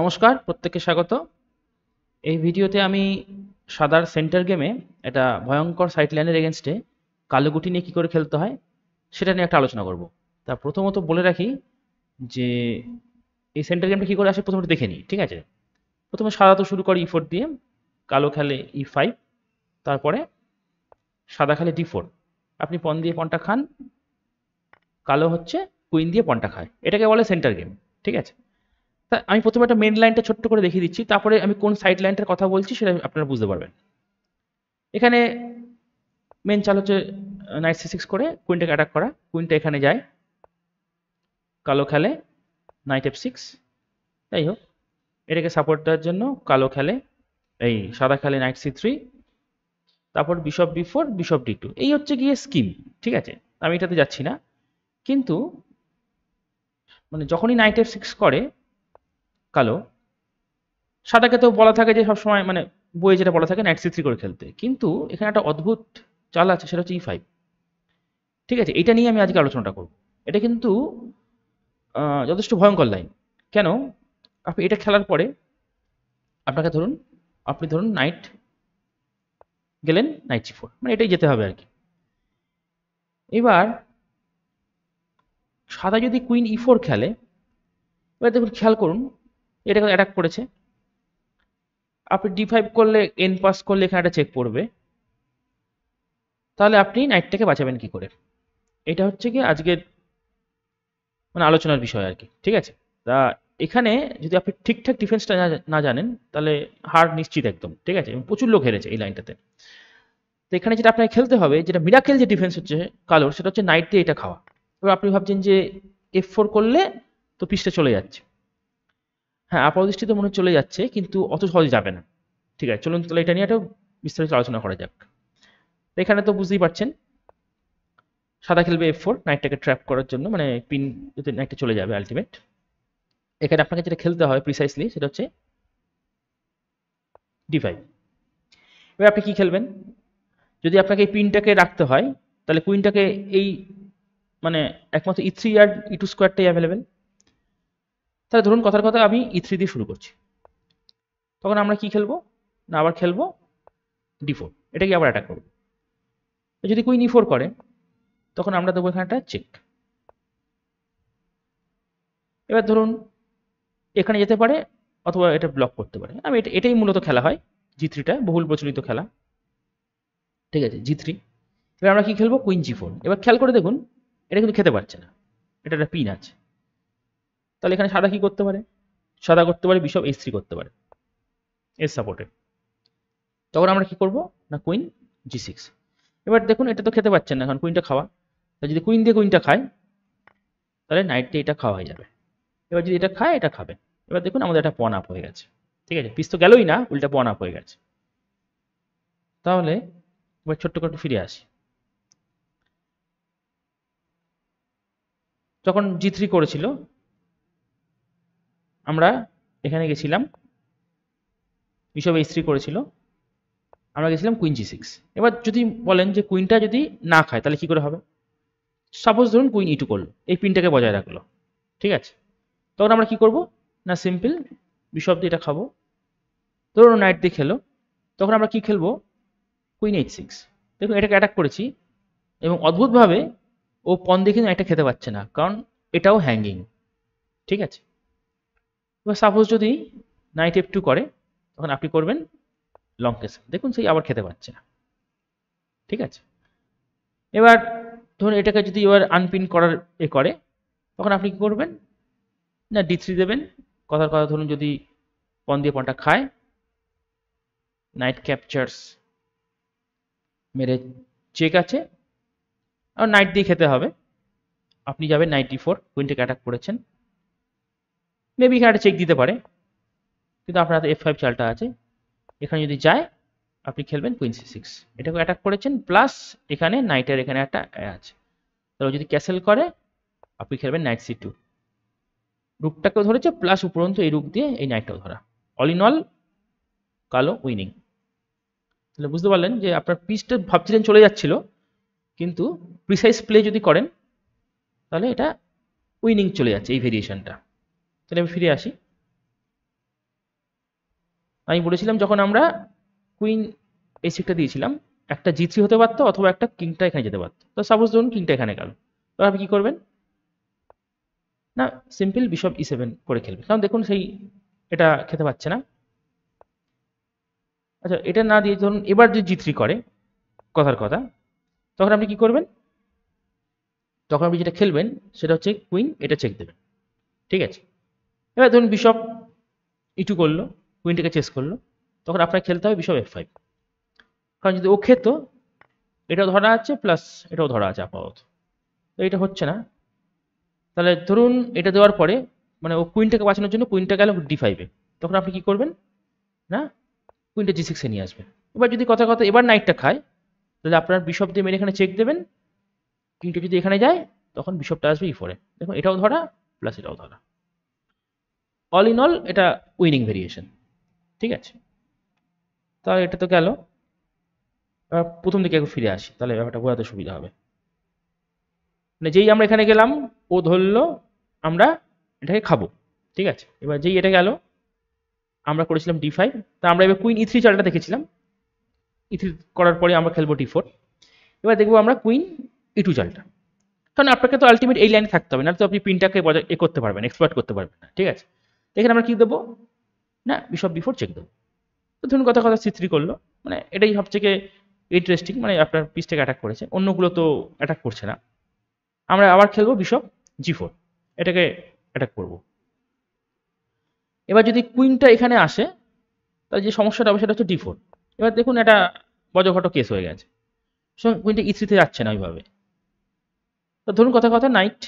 নমস্কার প্রত্যেককে স্বাগত এই ভিডিওতে আমি সাদার সেন্টার গেমে এটা ভয়ঙ্কর সাইট লাইনের এগেনস্টে কালোগুটি নিয়ে কী করে খেলতে হয় সেটা নিয়ে একটা আলোচনা করব তা প্রথমত বলে রাখি যে এই সেন্টার গেমটা কী করে আসে প্রথমে দেখে নিই ঠিক আছে প্রথমে সাদা তো শুরু করে ই e ফোর দিয়ে কালো খেলে ই e ফাইভ তারপরে সাদা খেলে ডি ফোর আপনি পন দিয়ে পনটা খান কালো হচ্ছে কুইন দিয়ে পনটা খায় এটাকে বলে সেন্টার গেম ঠিক আছে তা আমি প্রথমে একটা মেন লাইনটা ছোট্ট করে দেখিয়ে দিচ্ছি তারপরে আমি কোন সাইড লাইনটার কথা বলছি সেটা আপনারা বুঝতে পারবেন এখানে মেন চাল হচ্ছে নাইট সিক্স করে কুইনটাকে অ্যাটাক করা কুইনটা এখানে যায় কালো খেলে নাইট এফ সিক্স যাই হোক এটাকে সাপোর্ট দেওয়ার জন্য কালো খেলে এই সাদা খেলে নাইট সি থ্রি তারপর bishop b four bishop d two এই হচ্ছে গিয়ে স্কিম ঠিক আছে আমি এটাতে যাচ্ছি না কিন্তু মানে যখনই নাইট এফ সিক্স করে কালো সাদাকে তো বলা থাকে যে সবসময় মানে বইয়ে যেটা বলা থাকে নাইট সি থ্রি করে খেলতে কিন্তু এখানে একটা অদ্ভুত চাল আছে সেটা হচ্ছে ই e ফাইভ ঠিক আছে এটা নিয়ে আমি আজকে আলোচনাটা করব এটা কিন্তু যথেষ্ট ভয়ঙ্কর লাইন কেন আপনি এটা খেলার পরে আপনাকে ধরুন আপনি ধরুন নাইট গেলেন নাইট সি ফোর মানে এটাই যেতে হবে আর কি এবার সাদা যদি কুইন ই ফোর খেলে এবার দেখুন খেয়াল করুন এটা অ্যাটাক করেছে আপনি ডি ফাইভ করলে এন পাস করলে এখানে একটা চেক পড়বে তাহলে আপনি নাইটটাকে বাঁচাবেন কি করে এটা হচ্ছে কি আজকের মানে আলোচনার বিষয় আর কি ঠিক আছে তা এখানে যদি আপনি ঠিকঠাক ডিফেন্সটা না জানেন তাহলে হার নিশ্চিত একদম ঠিক আছে প্রচুর লোক হেরেছে এই লাইনটাতে তো এখানে যেটা আপনাকে খেলতে হবে যেটা মিরাকেল যে ডিফেন্স হচ্ছে কালোর সেটা হচ্ছে নাইট দিয়ে এটা খাওয়া এবার আপনি ভাবছেন যে এফ ফোর করলে তো পিসটা চলে যাচ্ছে হ্যাঁ তো মনে চলে যাচ্ছে কিন্তু অত সহজে যাবে না ঠিক আছে চলুন তাহলে এটা নিয়ে একটা বিস্তারিত আলোচনা করা যাক এখানে তো বুঝতেই পারছেন সাদা খেলবে এফ ফোর নাইটটাকে ট্র্যাপ করার জন্য মানে পিন নাইটটা চলে যাবে আলটিমেট এখানে আপনাকে যেটা খেলতে হয় প্রিসাইসলি সেটা হচ্ছে ডি ফাইভ এবার আপনি কী খেলবেন যদি আপনাকে এই পিনটাকে রাখতে হয় তাহলে কুইনটাকে এই মানে একমাত্র ই e থ্রি আর ই টু স্কোয়ারটাই অ্যাভেলেবেল তাহলে ধরুন কথার কথা আমি ই e থ্রি দিয়ে শুরু করছি তখন আমরা কি খেলবো না আবার খেলবো ডি ফোর এটাকে আবার অ্যাটাক করবো যদি কুইন ই ফোর করে তখন আমরা দেবো এখানে একটা চেক এবার ধরুন এখানে যেতে পারে অথবা এটা ব্লক করতে পারে আমি এটাই মূলত খেলা হয় জি থ্রিটা বহুল প্রচলিত খেলা ঠিক আছে জি থ্রি এবার আমরা কি খেলবো কুইন জি ফোর এবার খেয়াল করে দেখুন এটা কিন্তু খেতে পারছে না এটা একটা পিন আছে তাহলে এখানে সাদা কি করতে পারে সাদা করতে পারে বিশপ এস থ্রি করতে পারে এর সাপোর্টে তখন আমরা কি করব না কুইন জি সিক্স এবার দেখুন এটা তো খেতে পাচ্ছেন না এখন কুইনটা খাওয়া যদি কুইন দিয়ে কুইনটা খায় তাহলে নাইটটি এটা খাওয়া হয়ে যাবে এবার যদি এটা খায় এটা খাবে এবার দেখুন আমাদের একটা পন আপ হয়ে গেছে ঠিক আছে পিস তো গেলই না উল্টা পন আপ হয়ে গেছে তাহলে এবার ছোট্ট করে ফিরে আসি যখন জি থ্রি করেছিল আমরা এখানে গেছিলাম বিশপ এইচ করেছিল আমরা গেছিলাম কুইন জি সিক্স এবার যদি বলেন যে কুইনটা যদি না খায় তাহলে কি করে হবে সাপোজ ধরুন কুইন ইটু e করলো এই পিনটাকে বজায় রাখলো ঠিক আছে তখন আমরা কি করব না সিম্পল বিশপ দিয়ে এটা খাবো ধরুন নাইট দিয়ে খেলো তখন আমরা কি খেলবো কুইন এইট সিক্স দেখুন এটাকে অ্যাটাক করেছি এবং অদ্ভুতভাবে ও পন দেখে একটা খেতে পারছে না কারণ এটাও হ্যাঙ্গিং ঠিক আছে এবার সাপোজ যদি নাইট এফ টু করে তখন আপনি করবেন লং কেস দেখুন সেই আবার খেতে পাচ্ছে না ঠিক আছে এবার ধরুন এটাকে যদি এবার আনপিন করার এ করে তখন আপনি কি করবেন না ডি থ্রি দেবেন কথার কথা ধরুন যদি পন দিয়ে পনটা খায় নাইট ক্যাপচার্স মেরে চেক আছে আর নাইট দিয়ে খেতে হবে আপনি যাবেন নাইনটি ফোর কুইনটাকে অ্যাটাক করেছেন মেবি এখানে চেক দিতে পারে কিন্তু আপনার হাতে এফ ফাইভ চালটা আছে এখানে যদি যায় আপনি খেলবেন কুইন সি সিক্স এটাকে অ্যাটাক করেছেন প্লাস এখানে নাইটের এখানে একটা আছে তাহলে যদি ক্যাসেল করে আপনি খেলবেন নাইট সি টু রুকটাকেও ধরেছে প্লাস উপরন্ত এই রুক দিয়ে এই নাইটটাও ধরা অল ইন অল কালো উইনিং তাহলে বুঝতে পারলেন যে আপনার পিচটা ভাবছিলেন চলে যাচ্ছিল কিন্তু প্রিসাইজ প্লে যদি করেন তাহলে এটা উইনিং চলে যাচ্ছে এই ভেরিয়েশনটা তাহলে আমি ফিরে আসি আমি বলেছিলাম যখন আমরা কুইন এই সিটটা দিয়েছিলাম একটা জি থ্রি হতে পারতো অথবা একটা কিংটা এখানে যেতে পারতো তো সাপোজ ধরুন কিংটা এখানে গেল তো আপনি কী করবেন না সিম্পল বিশপ ই সেভেন করে খেলবে কারণ দেখুন সেই এটা খেতে পাচ্ছে না আচ্ছা এটা না দিয়ে ধরুন এবার যে জি থ্রি করে কথার কথা তখন আপনি কি করবেন তখন আপনি যেটা খেলবেন সেটা হচ্ছে কুইন এটা চেক দেবেন ঠিক আছে এবার ধরুন বিশপ ইটু e করলো কুইনটাকে চেস করলো তখন আপনাকে খেলতে হবে বিশপ এফ ফাইভ কারণ যদি ও খেত এটাও ধরা আছে প্লাস এটাও ধরা আছে আপাতত তো এটা হচ্ছে না তাহলে ধরুন এটা দেওয়ার পরে মানে ও কুইনটাকে বাঁচানোর জন্য কুইনটা গেল ডি ফাইভে তখন আপনি কী করবেন না কুইনটা জি সিক্সে নিয়ে আসবেন এবার যদি কথা কথা এবার নাইটটা খায় তাহলে আপনার বিশপ দিয়ে মেরে এখানে চেক দেবেন কিন্তু যদি এখানে যায় তখন বিশপটা আসবে ই e ফোরে দেখুন এটাও ধরা প্লাস এটাও ধরা অল ইন অল এটা উইনিং ভেরিয়েশন ঠিক আছে তাহলে এটা তো গেল প্রথম দিকে ফিরে আসি তাহলে ব্যাপারটা বোঝাতে সুবিধা হবে মানে যেই আমরা এখানে গেলাম ও ধরলো আমরা এটাকে খাবো ঠিক আছে এবার যেই এটা গেল আমরা করেছিলাম ডি ফাইভ তা আমরা এবার কুইন ই থ্রি চালটা দেখেছিলাম ই e থ্রি করার পরে আমরা খেলবো ডি ফোর এবার দেখবো আমরা কুইন ই টু চালটা কারণ আপনাকে তো আলটিমেট এই লাইনে থাকতে হবে না তো আপনি পিনটাকে এ করতে পারবেন এক্সপ্লয়েট করতে পারবেন না ঠিক আছে এখানে আমরা কি দেবো না বিশপ বিফোর চেক দেবো তো ধরুন কথা কথা সি করলো মানে এটাই সবথেকে ইন্টারেস্টিং মানে আপনার পিসটাকে অ্যাটাক করেছে অন্যগুলো তো অ্যাটাক করছে না আমরা আবার খেলবো বিশপ জি ফোর এটাকে অ্যাটাক করব এবার যদি কুইনটা এখানে আসে তাহলে যে সমস্যাটা হবে সেটা হচ্ছে ডি ফোর এবার দেখুন এটা বজঘট কেস হয়ে গেছে কুইনটা ইসিতে e যাচ্ছে না ওইভাবে তো ধরুন কথা কথা নাইট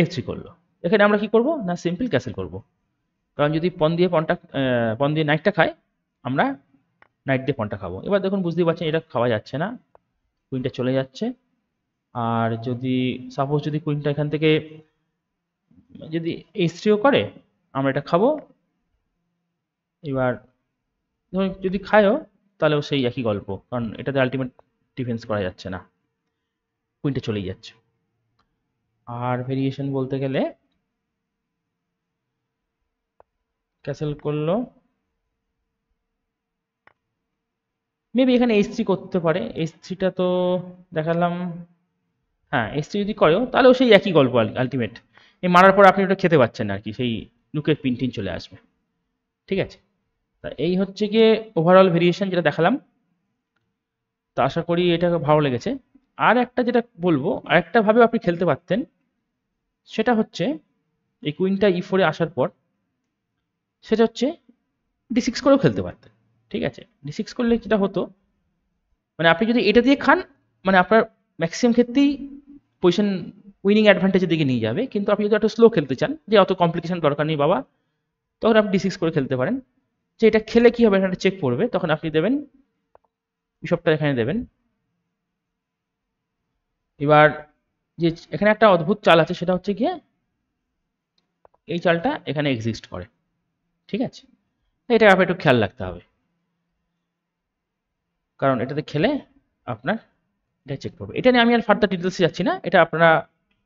এফ থ্রি করলো এখানে আমরা কি করব না সিম্পল ক্যাসেল করব কারণ যদি পন দিয়ে পনটা পন দিয়ে নাইটটা খায় আমরা নাইট দিয়ে পনটা খাবো এবার দেখুন বুঝতেই পারছেন এটা খাওয়া যাচ্ছে না কুইনটা চলে যাচ্ছে আর যদি সাপোজ যদি কুইনটা এখান থেকে যদি এস্ট্রিও করে আমরা এটা খাবো এবার ধরুন যদি খায়ও তাহলেও সেই একই গল্প কারণ এটাতে আলটিমেট ডিফেন্স করা যাচ্ছে না কুইনটা চলেই যাচ্ছে আর ভেরিয়েশন বলতে গেলে ক্যান্সেল করলো মেবি এখানে এইচ থ্রি করতে পারে এইচ থ্রিটা তো দেখালাম হ্যাঁ এইচ থ্রি যদি করেও তাহলেও সেই একই গল্প আলটিমেট এই মারার পর আপনি ওটা খেতে পাচ্ছেন আর কি সেই লুকের পিনটিন চলে আসবে ঠিক আছে তা এই হচ্ছে গিয়ে ওভারঅল ভেরিয়েশন যেটা দেখালাম তা আশা করি এটা ভালো লেগেছে আর একটা যেটা বলবো আর একটা ভাবেও আপনি খেলতে পারতেন সেটা হচ্ছে এই কুইনটা ই ফোরে আসার পর সেটা হচ্ছে ডি সিক্স করেও খেলতে পারতেন ঠিক আছে ডি সিক্স করলে যেটা হতো মানে আপনি যদি এটা দিয়ে খান মানে আপনার ম্যাক্সিমাম ক্ষেত্রেই পজিশন উইনিং অ্যাডভান্টেজের দিকে নিয়ে যাবে কিন্তু আপনি যদি একটা স্লো খেলতে চান যে অত কমপ্লিকেশন দরকার নেই বাবা তখন আপনি ডি সিক্স করে খেলতে পারেন যে এটা খেলে কি হবে এটা চেক পড়বে তখন আপনি দেবেন বিশপটা এখানে দেবেন এবার যে এখানে একটা অদ্ভুত চাল আছে সেটা হচ্ছে গিয়ে এই চালটা এখানে এক্সিস্ট করে ঠিক আছে এটা আপনি একটু খেয়াল রাখতে হবে কারণ এটাতে খেলে আপনার এটা চেক করবে এটা নিয়ে আমি আর ফার্দার ডিটেলসে যাচ্ছি না এটা আপনারা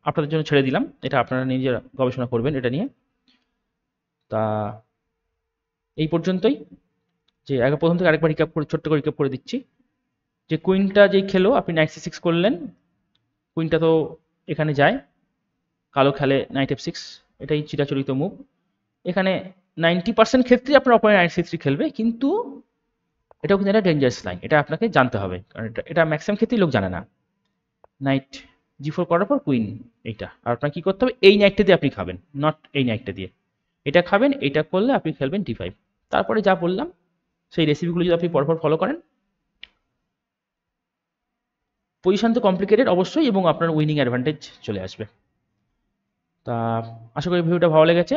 আপনাদের জন্য ছেড়ে দিলাম এটা আপনারা নিজের গবেষণা করবেন এটা নিয়ে তা এই পর্যন্তই যে আগে প্রথম থেকে আরেকবার রিক্যাপ করে ছোট্ট করে রিক্যাপ করে দিচ্ছি যে কুইনটা যেই খেলো আপনি নাইট সিক্স করলেন কুইনটা তো এখানে যায় কালো খেলে নাইট এফ সিক্স এটাই চিরাচরিত মুভ এখানে নাইনটি পার্সেন্ট ক্ষেত্রে আপনার অপোনেন্ট নাইন সিক্স থ্রি খেলবে কিন্তু এটাও কিন্তু একটা ডেঞ্জারাস লাইন এটা আপনাকে জানতে হবে কারণ এটা এটা ম্যাক্সিমাম ক্ষেত্রেই লোক জানে না নাইট জি ফোর করার পর কুইন এইটা আর আপনার কী করতে হবে এই নাইটটা দিয়ে আপনি খাবেন নট এই নাইটটা দিয়ে এটা খাবেন এটা করলে আপনি খেলবেন ডি ফাইভ তারপরে যা বললাম সেই রেসিপিগুলো যদি আপনি পরপর ফলো করেন পজিশান তো কমপ্লিকেটেড অবশ্যই এবং আপনার উইনিং অ্যাডভান্টেজ চলে আসবে তা আশা করি ভিডিওটা ভালো লেগেছে